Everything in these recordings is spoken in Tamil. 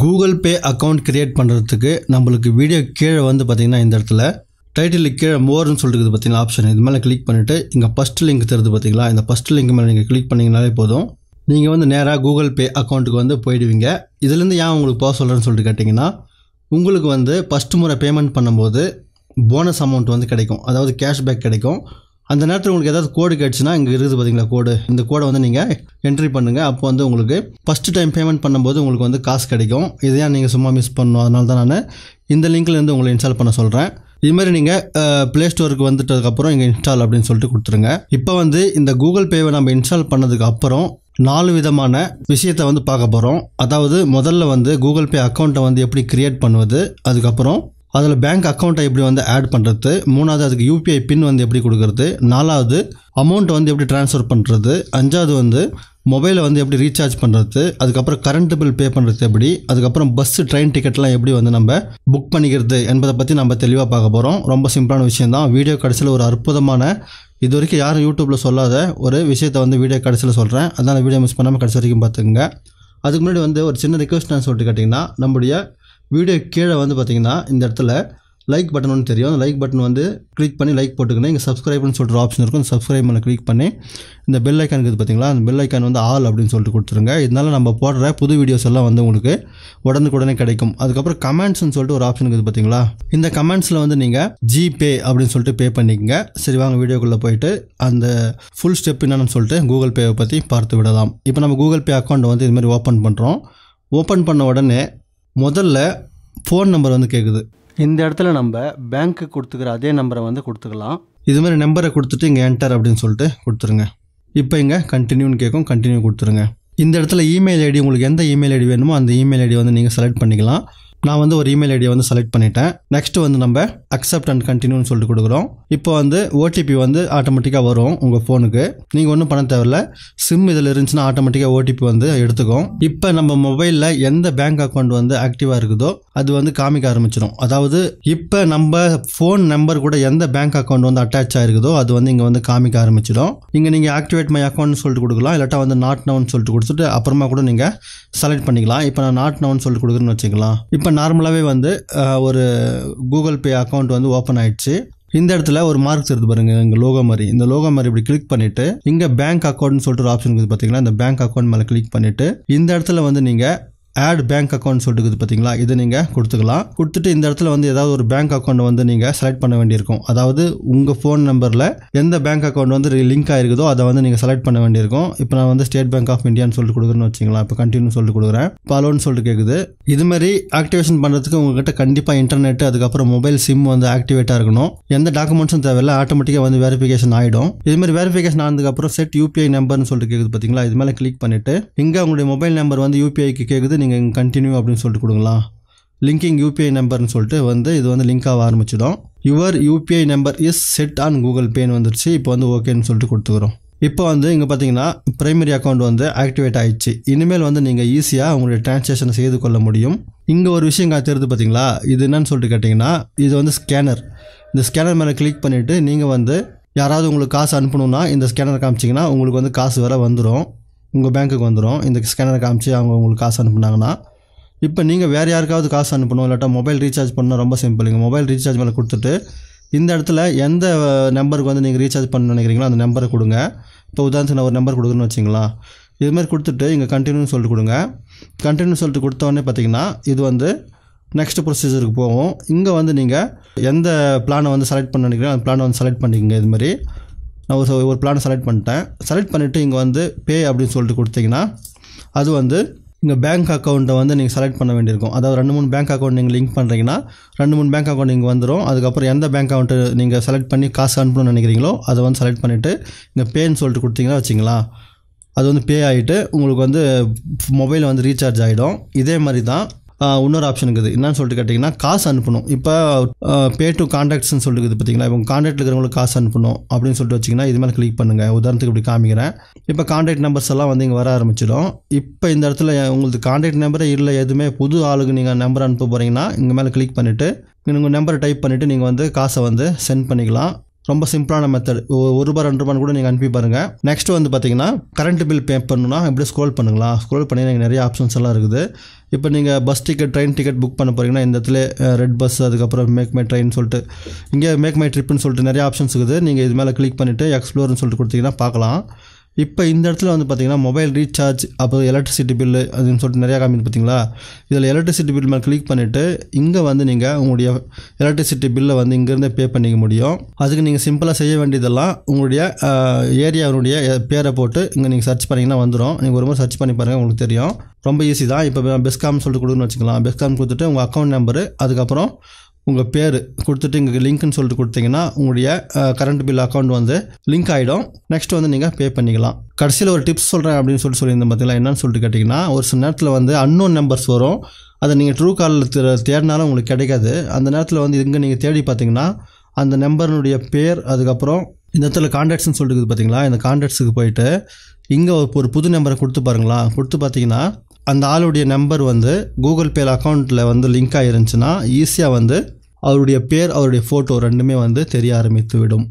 கூகுள் பே அக்கௌண்ட் க்ரியேட் பண்ணுறதுக்கு நம்மளுக்கு வீடியோ கீழே வந்து பார்த்திங்கன்னா இந்த இடத்துல டைட்டில் கீழே மோர்னு சொல்லிட்டு பார்த்தீங்கன்னா ஆப்ஷன் இது மேலே கிளிக் பண்ணிவிட்டு இங்கே ஃபஸ்ட் லிங்க் தருது பார்த்தீங்களா இந்த ஃபஸ்ட் லிங்க் மேலே நீங்கள் கிளிக் பண்ணிங்கனாலே போதும் நீங்கள் வந்து நேராக கூகுள் பே அக்கௌண்ட்டுக்கு வந்து போயிடுவீங்க இதுலேருந்து ஏன் உங்களுக்கு போக சொல்கிறேன்னு சொல்லிட்டு கேட்டிங்கன்னா உங்களுக்கு வந்து ஃபஸ்ட்டு முறை பேமெண்ட் பண்ணும்போது போனஸ் அமௌண்ட் வந்து கிடைக்கும் அதாவது கேஷ்பேக் கிடைக்கும் அந்த நேரத்தில் உங்களுக்கு ஏதாவது கோடு கிடச்சுன்னா இங்கே இருக்குது பார்த்தீங்களா கோடு இந்த கோடை வந்து நீங்கள் என்ட்ரி பண்ணுங்கள் அப்போ வந்து உங்களுக்கு ஃபஸ்ட்டு டைம் பேமெண்ட் பண்ணும்போது உங்களுக்கு வந்து காசு கிடைக்கும் இதையா நீங்கள் சும்மா மிஸ் பண்ணணும் அதனால தான் நான் இந்த லிங்க்லேருந்து உங்களை இன்ஸ்டால் பண்ண சொல்கிறேன் இதுமாதிரி நீங்கள் ப்ளே ஸ்டோருக்கு வந்துட்டதுக்கப்புறம் இங்கே இன்ஸ்டால் அப்படின்னு சொல்லிட்டு கொடுத்துருங்க இப்போ வந்து இந்த கூகுள் பேவை நம்ம இன்ஸ்டால் பண்ணதுக்கு அப்புறம் நாலு விதமான விஷயத்தை வந்து பார்க்க போகிறோம் அதாவது முதல்ல வந்து கூகுள் பே அக்கௌண்ட்டை வந்து எப்படி கிரியேட் பண்ணுவது அதுக்கப்புறம் அதில் பேங்க் அக்கௌண்ட்டை எப்படி வந்து ஆட் பண்ணுறது மூணாவது அதுக்கு யூபிஐ பின் வந்து எப்படி கொடுக்கறது நாலாவது அமௌண்ட்டை வந்து எப்படி ட்ரான்ஸ்ஃபர் பண்ணுறது அஞ்சாவது வந்து மொபைலை வந்து எப்படி ரீசார்ஜ் பண்ணுறது அதுக்கப்புறம் கரண்ட் பில் பே பண்ணுறது எப்படி அதுக்கப்புறம் பஸ் ட்ரெயின் டிக்கெட்லாம் எப்படி வந்து நம்ம புக் பண்ணிக்கிறது என்பதை பற்றி நம்ம தெளிவாக பார்க்க போகிறோம் ரொம்ப சிம்பிளான விஷயம் தான் வீடியோ கடைசியில் ஒரு அற்புதமான இது வரைக்கும் யாரும் யூடியூப்பில் சொல்லாத ஒரு விஷயத்தை வந்து வீடியோ கடைசியில் சொல்கிறேன் அதனால் வீடியோ மிஸ் பண்ணாமல் கடைசி வரைக்கும் பார்த்துக்குங்க அதுக்கு முன்னாடி வந்து ஒரு சின்ன ரிக்வஸ்ட் நான் சொல்லிட்டு கேட்டிங்கன்னா நம்முடைய வீடியோ கீழே வந்து பார்த்திங்கன்னா இந்த இடத்துல லைக் பட்டன் ஒன்று தெரியும் அந்த லைக் பட்டன் வந்து கிளிக் பண்ணி லைக் போட்டுக்கணும் இங்கே சப்ஸ்கிரைப்னு சொல்கிற ஆப்ஷன் இருக்கும் சப்ஸ்கிரைப் பண்ண கிளிக் பண்ணி இந்த பெல் ஐக்கான் இருக்குது பார்த்தீங்களா அந்த பெல் ஐக்கான் வந்து ஆல் அப்படின்னு சொல்லிட்டு கொடுத்துருங்க இதனால் நம்ம போடுற புது வீடியோஸ் எல்லாம் வந்து உங்களுக்கு உடனுக்குடனே கிடைக்கும் அதுக்கப்புறம் கமெண்ட்ஸ்னு சொல்லிட்டு ஒரு ஆப்ஷன் இருக்குது பார்த்தீங்களா இந்த கமெண்ட்ஸில் வந்து நீங்கள் ஜிபே அப்படின்னு சொல்லிட்டு பே பண்ணிக்கங்க சரி வாங்க வீடியோக்குள்ளே போயிட்டு அந்த ஃபுல் ஸ்டெப் என்னென்னு சொல்லிட்டு கூகுள் பேவை பற்றி பார்த்து விடலாம் இப்போ நம்ம கூகுள் பே அக்கௌண்ட் வந்து இதுமாதிரி ஓப்பன் பண்ணுறோம் ஓப்பன் பண்ண உடனே முதல்ல ஃபோன் நம்பர் வந்து கேட்குது இந்த இடத்துல நம்ம பேங்க்கு கொடுத்துக்கிற அதே நம்பரை வந்து கொடுத்துக்கலாம் இதுமாதிரி நம்பரை கொடுத்துட்டு இங்கே என்டர் அப்படின்னு சொல்லிட்டு கொடுத்துருங்க இப்போ இங்கே கண்டினியூன்னு கேட்கும் கண்டினியூ கொடுத்துருங்க இந்த இடத்துல இமெயில் ஐடி உங்களுக்கு எந்த இமெயில் ஐடி வேணுமோ அந்த இமெயில் ஐடி வந்து நீங்கள் செலக்ட் பண்ணிக்கலாம் நான் வந்து ஒரு இமெயில் ஐடியை வந்து செலக்ட் பண்ணிட்டேன் நெக்ஸ்ட் வந்து நம்ம அக்செப்ட் அண்ட் கண்டினியூன்னு சொல்லிட்டு கொடுக்குறோம் இப்போ வந்து ஓடிபி வந்து ஆட்டோமேட்டிக்காக வரும் உங்கள் ஃபோனுக்கு நீங்கள் ஒன்றும் பண்ண தேவையில்ல சிம் இதில் இருந்துச்சுன்னா ஆட்டோமேட்டிக்காக ஓடிபி வந்து எடுத்துக்கும் இப்போ நம்ம மொபைலில் எந்த பேங்க் அக்கௌண்ட் வந்து ஆக்டிவாக இருக்குதோ அது வந்து காமிக்க ஆரம்பிச்சிடும் அதாவது இப்போ நம்ம ஃபோன் நம்பர் கூட எந்த பேங்க் அக்கௌண்ட் வந்து அட்டாச் ஆகிருக்குதோ அது வந்து இங்கே வந்து காமிக்க ஆரம்பிச்சிடும் இங்கே நீங்கள் ஆக்டிவேட் மை அக்கௌண்ட்னு சொல்லிட்டு கொடுக்கலாம் இல்லாட்டா வந்து நாட் நவுன் சொல்லிட்டு கொடுத்துட்டு அப்புறமா கூட நீங்கள் செலக்ட் பண்ணிக்கலாம் இப்போ நான் நாட் நவுன் சொல்லிட்டு கொடுக்குறேன்னு வச்சுக்கலாம் இப்போ நார்மலாகவே வந்து ஒரு கூகுள் பே அக்கௌண்ட் வந்து ஓப்பன் ஆயிடுச்சு இந்த இடத்துல ஒரு மார்க்ஸ் எடுத்து பாருங்க இங்கே லோகோ மாதிரி இந்த லோகோ மாதிரி இப்படி கிளிக் பண்ணிட்டு இங்கே பேங்க் அக்கௌண்ட்னு சொல்லிட்டு ஒரு ஆப்ஷன் பார்த்தீங்கன்னா இந்த பேங்க் அக்கௌண்ட் மேலே கிளிக் பண்ணிட்டு இந்த இடத்துல வந்து நீங்கள் ஆட் பேங்க் அக்கௌண்ட் சொல்லிட்டு இருக்குது பார்த்தீங்களா இதை நீங்கள் கொடுத்துக்கலாம் கொடுத்துட்டு இந்த இடத்துல வந்து ஏதாவது ஒரு பேங்க் அக்கௌண்ட் வந்து நீங்கள் செலக்ட் பண்ண வேண்டியிருக்கும் அதாவது உங்கள் ஃபோன் நம்பரில் எந்த பேங்க் அக்கௌண்ட் வந்து லிங்க் ஆகிருக்குதோ அதை வந்து நீங்கள் செலக்ட் பண்ண வேண்டியிருக்கும் இப்போ நான் வந்து ஸ்டேட் பேங்க் ஆஃப் இந்தியான்னு சொல்லிட்டு கொடுக்குறேன்னு வச்சிங்களா இப்போ கண்டினியூ சொல்லிட்டு கொடுக்குறேன் பாலோன்னு சொல்லிட்டு கேட்குது இது மாதிரி ஆக்டிவேஷன் பண்ணுறதுக்கு உங்கள்கிட்ட கண்டிப்பாக இன்டர்நெட் அதுக்கப்புறம் மொபைல் சிம் வந்து ஆக்டிவேட்டாக இருக்கணும் எந்த டாக்குமெண்ட்ஸும் தேவையில்லை ஆட்டோமேட்டிக்காக வந்து வெரிஃபிகேஷன் ஆகிடும் இது மாதிரி வெரிஃபிகேஷன் ஆனதுக்கப்புறம் செட் யூபிஐ நம்பர்னு சொல்லிட்டு கேட்குது பார்த்தீங்களா இது மேலே கிளிக் பண்ணிவிட்டு இங்கே உங்களுடைய மொபைல் நம்பர் வந்து யூபிஐக்கு கேட்குது நீங்கள் கண்டினியூ அப்படின்னு சொல்லிட்டு கொடுங்களா லிங்கிங் யூபிஐ நம்பர்னு சொல்லிட்டு வந்து இது வந்து லிங்க் ஆக ஆரம்பிச்சிடும் your UPI number is set on Google பேன்னு வந்துருச்சு இப்போ வந்து ஓகேன்னு சொல்லிட்டு கொடுத்துக்கிறோம் இப்போ வந்து இங்கே பார்த்தீங்கன்னா பிரைமரி அக்கௌண்ட் வந்து ஆக்டிவேட் ஆயிடுச்சு இனிமேல் வந்து நீங்கள் ஈஸியாக உங்களுடைய டிரான்சாக்ஷன் செய்து கொள்ள முடியும் இங்கே ஒரு விஷயம் காத்திருது பார்த்தீங்களா இது என்னன்னு சொல்லிட்டு கேட்டிங்கன்னா இது வந்து ஸ்கேனர் இந்த ஸ்கேனர் மேலே கிளிக் பண்ணிவிட்டு நீங்கள் வந்து யாராவது உங்களுக்கு காசு அனுப்பணும்னா இந்த ஸ்கேனர் காமிச்சிங்கன்னா உங்களுக்கு வந்து காசு வேறு வந்துடும் உங்கள் பேங்க்குக்கு வந்துடும் இந்த ஸ்கேனரை காமிச்சு அவங்க உங்களுக்கு காசு அனுப்புனாங்கன்னா இப்போ நீங்கள் வேறு யாருக்காவது காசு அனுப்பணும் இல்லாட்டா மொபைல் ரீசார்ஜ் பண்ணால் ரொம்ப சிம்பிளுங்க மொபைல் ரீசார்ஜ் மேலே கொடுத்துட்டு இந்த இடத்துல எந்த நம்பருக்கு வந்து நீங்கள் ரீசார்ஜ் பண்ண நினைக்கிறீங்களோ அந்த நம்பரை கொடுங்க இப்போ உதாரணத்துக்கு நான் ஒரு நம்பர் கொடுக்குறேன்னு வச்சிங்களா இதுமாதிரி கொடுத்துட்டு இங்கே கண்டினியூன்னு சொல்லிட்டு கொடுங்க கண்டினியூ சொல்லிட்டு கொடுத்தோடனே பார்த்தீங்கன்னா இது வந்து நெக்ஸ்ட் ப்ரொசீஜருக்கு போவோம் இங்கே வந்து நீங்கள் எந்த பிளானை வந்து செலக்ட் பண்ண நினைக்கிறீங்களோ அந்த பிளானை வந்து செலக்ட் பண்ணிக்கோங்க இது மாதிரி நான் ஒரு ஒரு பிளான் செலக்ட் பண்ணிட்டேன் செலக்ட் பண்ணிவிட்டு இங்கே வந்து பே அப்படின்னு சொல்லிட்டு கொடுத்தீங்கன்னா அது வந்து இங்கே பேங்க் அக்கௌண்ட்டை வந்து நீங்கள் செலக்ட் பண்ண வேண்டியிருக்கும் அதாவது ரெண்டு மூணு பேங்க் அக்கௌண்ட் நீங்கள் லிங்க் பண்ணுறீங்கன்னா ரெண்டு மூணு பேங்க் அக்கௌண்ட் இங்கே வந்துடும் அதுக்கப்புறம் எந்த பேங்க் அக்கௌண்ட்டு நீங்கள் செலக்ட் பண்ணி காசு அனுப்பணும்னு நினைக்கிறீங்களோ அதை வந்து செலக்ட் பண்ணிவிட்டு இங்கே பேன்னு சொல்லிட்டு கொடுத்தீங்கன்னா வச்சிங்களா அது வந்து பே ஆகிட்டு உங்களுக்கு வந்து மொபைலில் வந்து ரீசார்ஜ் ஆகிடும் இதே மாதிரி தான் இன்னொரு ஆப்ஷன் இருக்குது என்னன்னு சொல்லிட்டு கேட்டிங்கன்னா காசு அனுப்பணும் இப்போ பே டு கான்டாக்ட்ஸ்னு சொல்லிட்டு பார்த்தீங்களா இப்போ கான்டாக்ட் இருக்கிறவங்களுக்கு காசு அனுப்பணும் அப்படின்னு சொல்லிட்டு வச்சிங்கன்னா இது மேலே கிளிக் பண்ணுங்கள் உதாரணத்துக்கு இப்படி காமிக்கிறேன் இப்போ காண்டாக்ட் நம்பர்ஸ் எல்லாம் வந்து இங்கே வர ஆரம்பிச்சிடும் இப்போ இந்த இடத்துல உங்களுக்கு காண்டாக்ட் நம்பரே இல்லை எதுவுமே புது ஆளுக்கு நீங்கள் நம்பர் அனுப்ப போகிறீங்கன்னா இங்கே மேலே கிளிக் பண்ணிவிட்டு நீங்கள் உங்கள் நம்பரை டைப் பண்ணிவிட்டு நீங்கள் வந்து காசை வந்து சென்ட் பண்ணிக்கலாம் ரொம்ப சிம்பிளான மெத்தட் ஒரு ரூபா ரெண்டு ரூபான்னு கூட நீங்கள் அனுப்பி பாருங்கள் நெக்ஸ்ட் வந்து பார்த்தீங்கன்னா கரண்ட் பில் பே பண்ணணும்னா எப்படி ஸ்க்ரோல் பண்ணுங்களா ஸ்க்ரோல் பண்ணி எனக்கு நிறைய ஆப்ஷன்ஸ் எல்லாம் இருக்குது இப்போ நீங்கள் bus ticket train ticket book பண்ண போகிறீங்கன்னா இந்த இடத்துல ரெட் பஸ் அதுக்கப்புறம் மேக் மை ட்ரெயின் சொல்லிட்டு இங்கே மேக் மை ட்ரிப்னு சொல்லிட்டு நிறைய ஆப்ஷன்ஸ் இருக்குது நீங்கள் இது மேலே கிளிக் பண்ணிவிட்டு எக்ஸ்ப்ளோர்னு சொல்லிட்டு கொடுத்தீங்கன்னா பார்க்கலாம் இப்போ இந்த இடத்துல வந்து பார்த்திங்கன்னா மொபைல் ரீசார்ஜ் அப்புறம் எலக்ட்ரிசிட்டி பில்லு அதுன்னு சொல்லிட்டு நிறையா காமிட்டு பார்த்தீங்களா இதில் எலக்ட்ரிசிட்டி பில் மேலே கிளிக் பண்ணிவிட்டு இங்கே வந்து நீங்கள் உங்களுடைய எலக்ட்ரிசிட்டி பில்லை வந்து இங்கேருந்தே பே பண்ணிக்க முடியும் அதுக்கு நீங்கள் சிம்பிளாக செய்ய வேண்டியதெல்லாம் உங்களுடைய ஏரியாவுடைய பேரை போட்டு இங்கே நீங்கள் சர்ச் பண்ணிங்கன்னா வந்துடும் நீங்கள் ஒரு முறை சர்ச் பண்ணி பாருங்கள் உங்களுக்கு தெரியும் ரொம்ப ஈஸி தான் இப்போ பெஸ்காம் சொல்லிட்டு கொடுக்குன்னு வச்சுக்கலாம் பெஸ்காம் கொடுத்துட்டு உங்கள் அக்கௌண்ட் நம்பரு அதுக்கப்புறம் உங்கள் பேர் கொடுத்துட்டு இங்கே லிங்க்னு சொல்லிட்டு கொடுத்தீங்கன்னா உங்களுடைய கரண்ட் பில் அக்கௌண்ட் வந்து லிங்க் ஆகிடும் நெக்ஸ்ட் வந்து நீங்கள் பே பண்ணிக்கலாம் கடைசியில் ஒரு டிப்ஸ் சொல்கிறேன் அப்படின்னு சொல்லிட்டு சொல்லியிருந்தேன் பார்த்தீங்களா என்னன்னு சொல்லிட்டு கேட்டிங்கன்னா ஒரு சில நேரத்தில் வந்து அன்னோன் நம்பர்ஸ் வரும் அதை நீங்கள் ட்ரூ காலில் தேடினாலும் உங்களுக்கு கிடைக்காது அந்த நேரத்தில் வந்து இங்கே நீங்கள் தேடி பார்த்தீங்கன்னா அந்த நம்பருனுடைய பேர் அதுக்கப்புறம் இந்த இடத்துல கான்டாக்ட்ஸ்னு சொல்லிட்டு பார்த்தீங்களா இந்த காண்டாக்ட்ஸுக்கு போயிட்டு இங்கே ஒரு புது நம்பரை கொடுத்து பாருங்களா கொடுத்து பார்த்தீங்கன்னா அந்த ஆளுடைய நம்பர் வந்து கூகுள் பேல அக்கௌண்ட்டில் வந்து லிங்க் ஆகிருந்துச்சுன்னா ஈஸியாக வந்து அவருடைய பேர் அவருடைய ஃபோட்டோ ரெண்டுமே வந்து தெரிய ஆரம்பித்து விடும்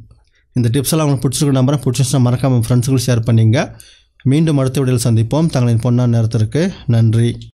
இந்த டிப்ஸ் எல்லாம் உங்களுக்கு பிடிச்சிருக்க நம்பரை பிடிச்சிருச்சுன்னா மறக்காமல் ஃப்ரெண்ட்ஸுக்கும் ஷேர் பண்ணிங்க மீண்டும் அடுத்த விடையில் சந்திப்போம் தங்களின் பொன்னான நேரத்திற்கு நன்றி